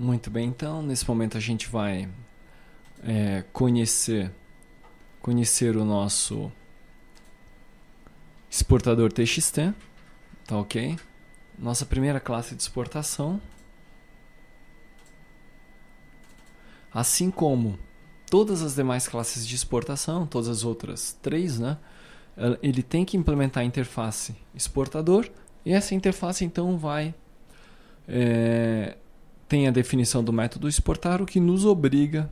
Muito bem, então nesse momento a gente vai é, conhecer conhecer o nosso exportador TXT, tá ok? Nossa primeira classe de exportação. Assim como todas as demais classes de exportação, todas as outras três, né? Ele tem que implementar a interface exportador e essa interface então vai é, tem a definição do método exportar, o que nos obriga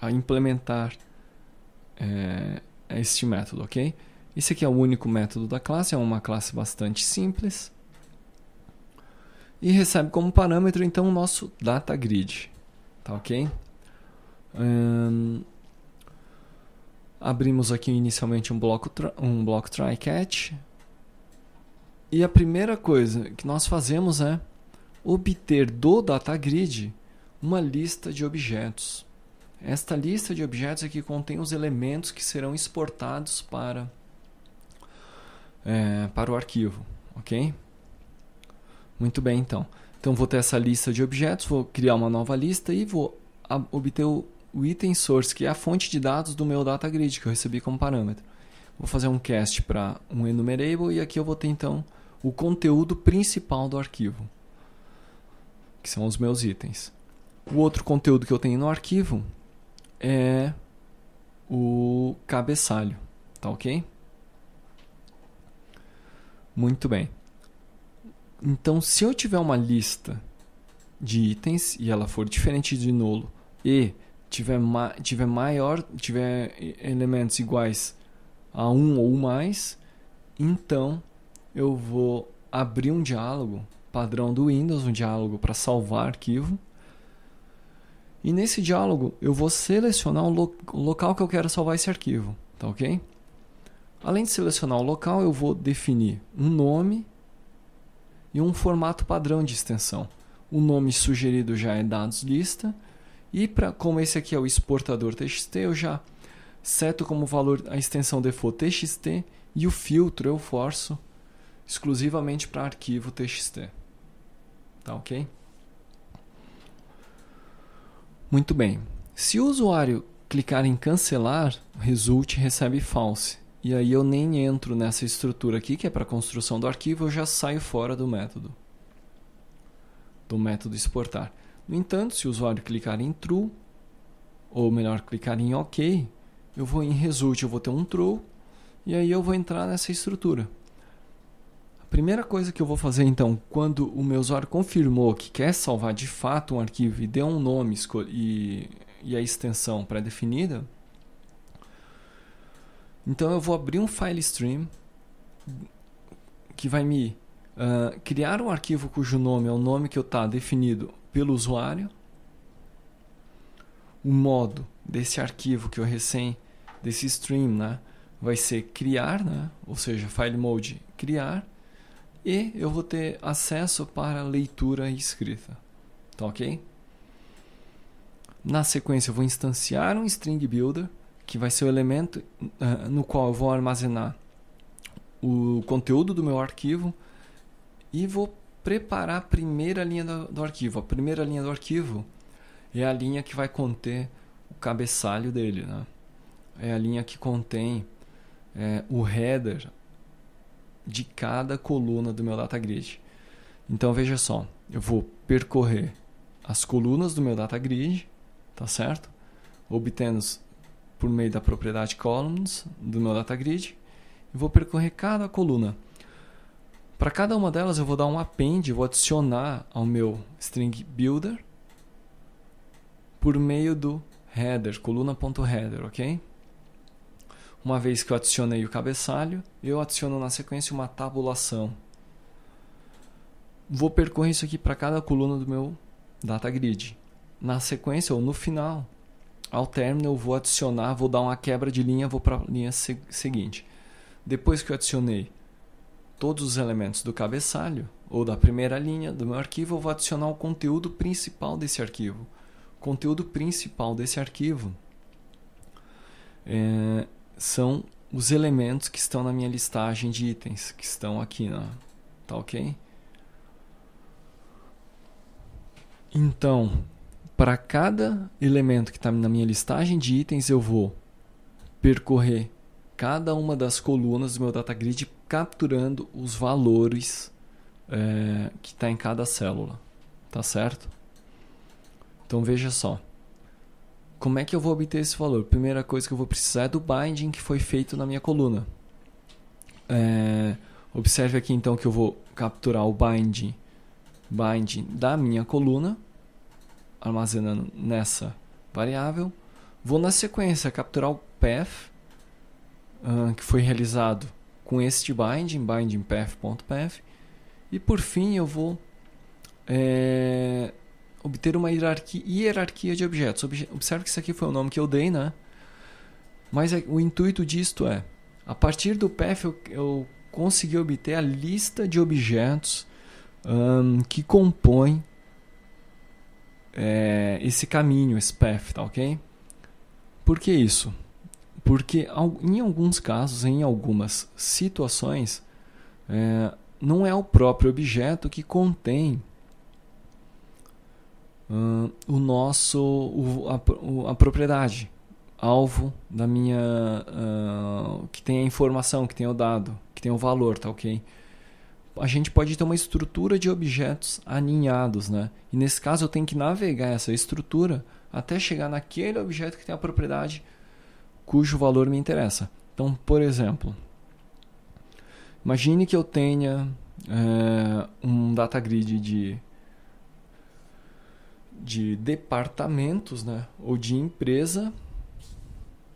a implementar é, este método, ok? Esse aqui é o único método da classe, é uma classe bastante simples. E recebe como parâmetro, então, o nosso data grid, tá ok? Um, abrimos aqui inicialmente um bloco, um bloco try catch. E a primeira coisa que nós fazemos é obter do DataGrid uma lista de objetos. Esta lista de objetos aqui contém os elementos que serão exportados para, é, para o arquivo, ok? Muito bem, então. Então vou ter essa lista de objetos, vou criar uma nova lista e vou obter o, o item source, que é a fonte de dados do meu data grid que eu recebi como parâmetro. Vou fazer um cast para um enumerable e aqui eu vou ter então o conteúdo principal do arquivo que são os meus itens. O outro conteúdo que eu tenho no arquivo é o cabeçalho, tá ok? Muito bem. Então, se eu tiver uma lista de itens e ela for diferente de nulo e tiver, ma tiver maior, tiver elementos iguais a um ou mais, então eu vou abrir um diálogo padrão do Windows, um diálogo para salvar arquivo. E nesse diálogo eu vou selecionar o, lo o local que eu quero salvar esse arquivo, tá ok? Além de selecionar o local, eu vou definir um nome e um formato padrão de extensão. O nome sugerido já é dados lista e pra, como esse aqui é o exportador TXT, eu já seto como valor a extensão default TXT e o filtro eu forço exclusivamente para arquivo TXT. Tá ok? Muito bem. Se o usuário clicar em cancelar, o result recebe false. E aí eu nem entro nessa estrutura aqui, que é para construção do arquivo, eu já saio fora do método. Do método exportar. No entanto, se o usuário clicar em true, ou melhor, clicar em OK, eu vou em result, eu vou ter um true, e aí eu vou entrar nessa estrutura primeira coisa que eu vou fazer então, quando o meu usuário confirmou que quer salvar de fato um arquivo e deu um nome e, e a extensão pré-definida, então eu vou abrir um file stream que vai me uh, criar um arquivo cujo nome é o nome que eu está definido pelo usuário, o modo desse arquivo que eu recém desse stream, né, vai ser criar, né, ou seja, file mode criar e eu vou ter acesso para leitura e escrita. Tá ok? Na sequência, eu vou instanciar um string builder, que vai ser o elemento uh, no qual eu vou armazenar o conteúdo do meu arquivo e vou preparar a primeira linha do, do arquivo. A primeira linha do arquivo é a linha que vai conter o cabeçalho dele, né? é a linha que contém é, o header, de cada coluna do meu data grid. Então veja só, eu vou percorrer as colunas do meu data grid, tá certo? Obtendo por meio da propriedade columns do meu data grid, e vou percorrer cada coluna. Para cada uma delas eu vou dar um append, vou adicionar ao meu string builder por meio do header, coluna.header, ok? Uma vez que eu adicionei o cabeçalho, eu adiciono na sequência uma tabulação. Vou percorrer isso aqui para cada coluna do meu data grid. Na sequência ou no final, ao término eu vou adicionar, vou dar uma quebra de linha, vou para a linha seguinte. Depois que eu adicionei todos os elementos do cabeçalho ou da primeira linha do meu arquivo, eu vou adicionar o conteúdo principal desse arquivo. O conteúdo principal desse arquivo é, são os elementos que estão na minha listagem de itens, que estão aqui, né? tá ok? Então, para cada elemento que está na minha listagem de itens, eu vou percorrer cada uma das colunas do meu data grid capturando os valores é, que está em cada célula, tá certo? Então veja só. Como é que eu vou obter esse valor? Primeira coisa que eu vou precisar é do binding que foi feito na minha coluna. É, observe aqui então que eu vou capturar o binding, binding da minha coluna, armazenando nessa variável. Vou na sequência capturar o path uh, que foi realizado com este binding, bindingpath.path. E por fim eu vou é, obter uma hierarquia, hierarquia de objetos. observe que isso aqui foi o nome que eu dei, né? Mas é, o intuito disto é, a partir do path eu, eu consegui obter a lista de objetos um, que compõem é, esse caminho, esse path, tá ok? Por que isso? Porque em alguns casos, em algumas situações, é, não é o próprio objeto que contém uh, o nosso o, a, a, propriedade alvo da minha uh, que tem a informação que tem o dado que tem o valor tá ok a gente pode ter uma estrutura de objetos aninhados né e nesse caso eu tenho que navegar essa estrutura até chegar naquele objeto que tem a propriedade cujo valor me interessa então por exemplo imagine que eu tenha é, um data grid de de departamentos, né? Ou de empresa.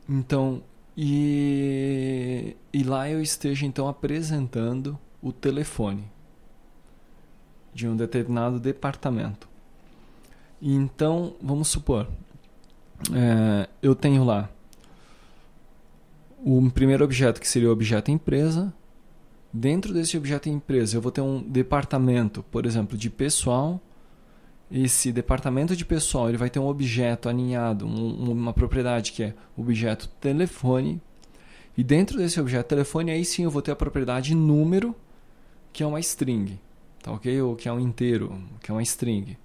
Então, e, e lá eu esteja então apresentando o telefone de um determinado departamento. Então, vamos supor, é, eu tenho lá o primeiro objeto que seria o objeto empresa. Dentro desse objeto empresa, eu vou ter um departamento, por exemplo, de pessoal esse departamento de pessoal ele vai ter um objeto aninhado, um, uma propriedade que é objeto telefone. E dentro desse objeto telefone, aí sim eu vou ter a propriedade número, que é uma string, tá ok? Ou que é um inteiro, que é uma string.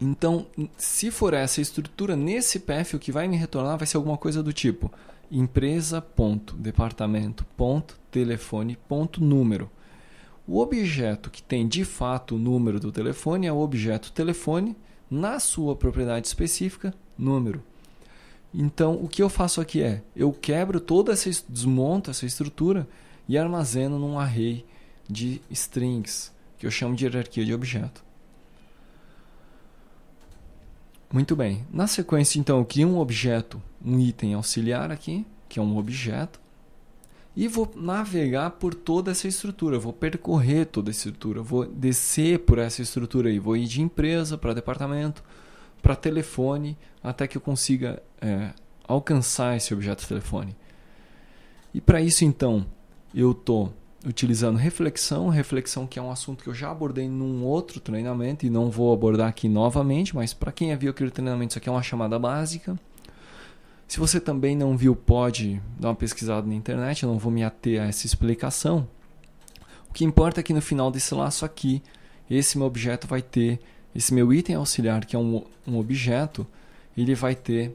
Então, se for essa estrutura nesse PF, o que vai me retornar vai ser alguma coisa do tipo empresa ponto departamento ponto telefone ponto número o objeto que tem de fato o número do telefone é o objeto telefone, na sua propriedade específica, número. Então, o que eu faço aqui é, eu quebro toda essa, desmonto essa estrutura e armazeno num array de strings, que eu chamo de hierarquia de objeto. Muito bem. Na sequência, então, eu crio um objeto, um item auxiliar aqui, que é um objeto, e vou navegar por toda essa estrutura, vou percorrer toda a estrutura, vou descer por essa estrutura aí, vou ir de empresa para departamento, para telefone, até que eu consiga é, alcançar esse objeto telefone. E para isso então eu estou utilizando reflexão, reflexão que é um assunto que eu já abordei num outro treinamento e não vou abordar aqui novamente, mas para quem é havia aquele treinamento isso aqui é uma chamada básica. Se você também não viu, pode dar uma pesquisada na internet, eu não vou me ater a essa explicação. O que importa é que no final desse laço aqui, esse meu objeto vai ter, esse meu item auxiliar, que é um, um objeto, ele vai ter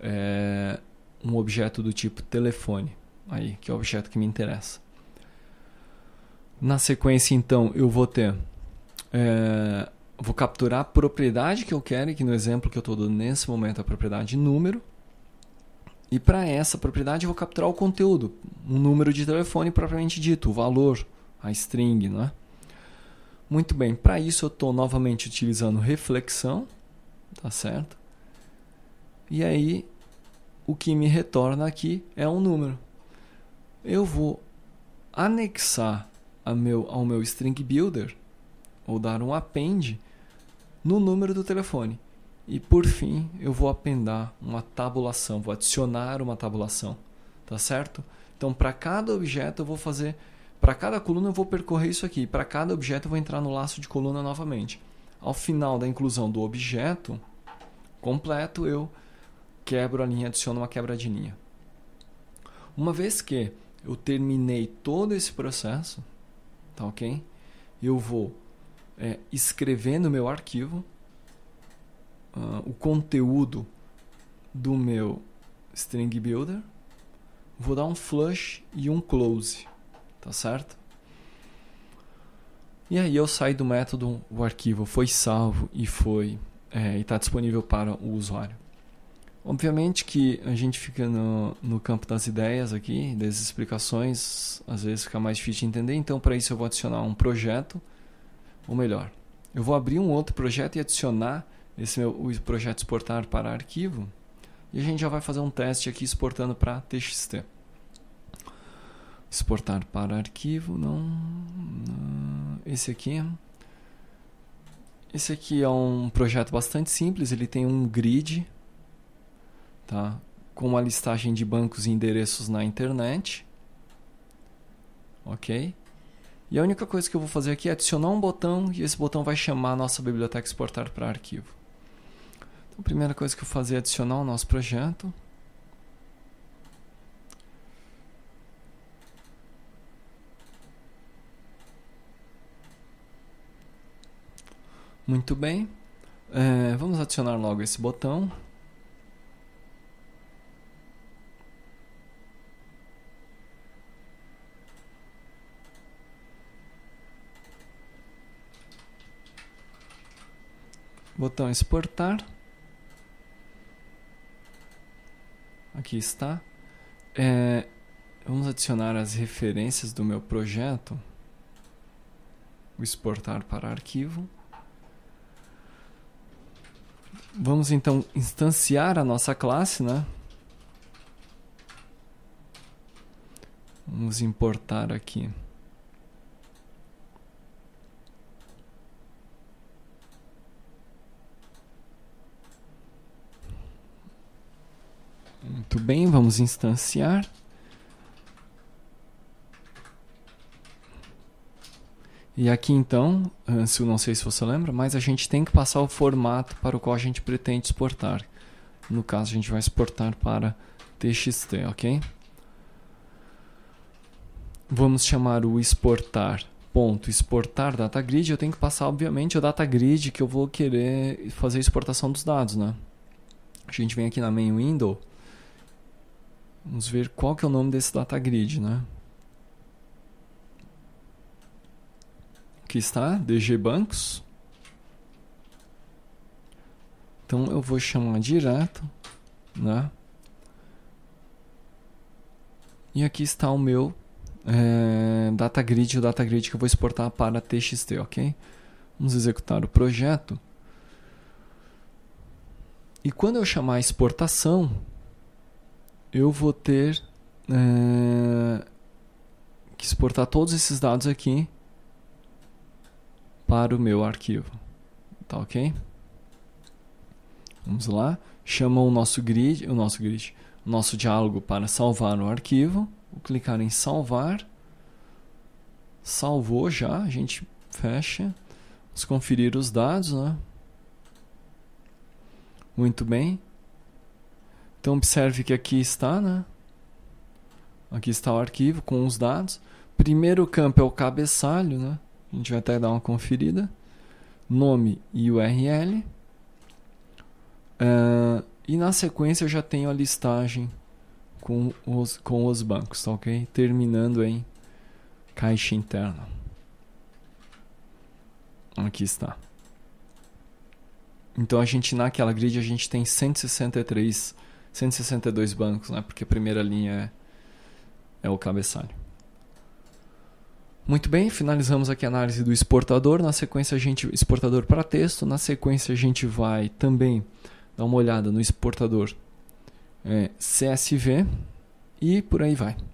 é, um objeto do tipo telefone, aí, que é o objeto que me interessa. Na sequência, então, eu vou ter. É, vou capturar a propriedade que eu quero, que no exemplo que eu estou dando nesse momento é a propriedade número. E para essa propriedade eu vou capturar o conteúdo, um número de telefone propriamente dito, o valor, a string, né? Muito bem, para isso eu estou novamente utilizando reflexão, tá certo? E aí o que me retorna aqui é um número. Eu vou anexar meu, ao meu string builder ou dar um append no número do telefone. E por fim, eu vou apendar uma tabulação, vou adicionar uma tabulação, tá certo? Então, para cada objeto eu vou fazer, para cada coluna eu vou percorrer isso aqui, para cada objeto eu vou entrar no laço de coluna novamente. Ao final da inclusão do objeto completo, eu quebro a linha, adiciono uma quebra de linha. Uma vez que eu terminei todo esse processo, tá ok? Eu vou é, escrever no meu arquivo uh, o conteúdo do meu string builder, vou dar um flush e um close, tá certo? E aí eu saio do método, o arquivo foi salvo e foi é, está disponível para o usuário. Obviamente que a gente fica no, no campo das ideias aqui, das explicações, às vezes fica mais difícil de entender, então para isso eu vou adicionar um projeto, ou melhor, eu vou abrir um outro projeto e adicionar esse meu o projeto exportar para arquivo e a gente já vai fazer um teste aqui exportando para TXT. Exportar para arquivo, não, não. Esse aqui. Esse aqui é um projeto bastante simples, ele tem um grid tá? com uma listagem de bancos e endereços na internet. Ok? E a única coisa que eu vou fazer aqui é adicionar um botão e esse botão vai chamar a nossa biblioteca exportar para arquivo. Então, a primeira coisa que eu fazer é adicionar o nosso projeto. Muito bem. É, vamos adicionar logo esse botão. Botão exportar. Aqui está. É, vamos adicionar as referências do meu projeto. Vou exportar para arquivo. Vamos então instanciar a nossa classe, né? Vamos importar aqui. Muito bem, vamos instanciar. E aqui então, eh, se não sei se você lembra, mas a gente tem que passar o formato para o qual a gente pretende exportar. No caso, a gente vai exportar para TXT, ok? Vamos chamar o exportar ponto exportar data grid, eu tenho que passar obviamente o data grid que eu vou querer fazer a exportação dos dados, né? A gente vem aqui na main window Vamos ver qual que é o nome desse data grid, né? Aqui está, DG Bancos. Então eu vou chamar direto, né? E aqui está o meu é, data grid, o data grid que eu vou exportar para TXT, ok? Vamos executar o projeto. E quando eu chamar exportação, eu vou ter é, que exportar todos esses dados aqui para o meu arquivo. Tá ok? Vamos lá. Chama o nosso grid, o nosso grid, o nosso diálogo para salvar o arquivo. Vou clicar em salvar. Salvou já, a gente fecha. Vamos conferir os dados, né? Muito bem. Então observe que aqui está, né? Aqui está o arquivo com os dados. Primeiro campo é o cabeçalho, né? A gente vai até dar uma conferida. Nome e URL. Uh, ah, e na sequência eu já tenho a listagem com os, com os bancos, tá ok? Terminando em caixa interna. Aqui está. Então a gente naquela grid a gente tem 163 162 bancos, né? Porque a primeira linha é, é o cabeçalho. Muito bem, finalizamos aqui a análise do exportador. Na sequência, a gente exportador para texto. Na sequência, a gente vai também dar uma olhada no exportador é, CSV e por aí vai.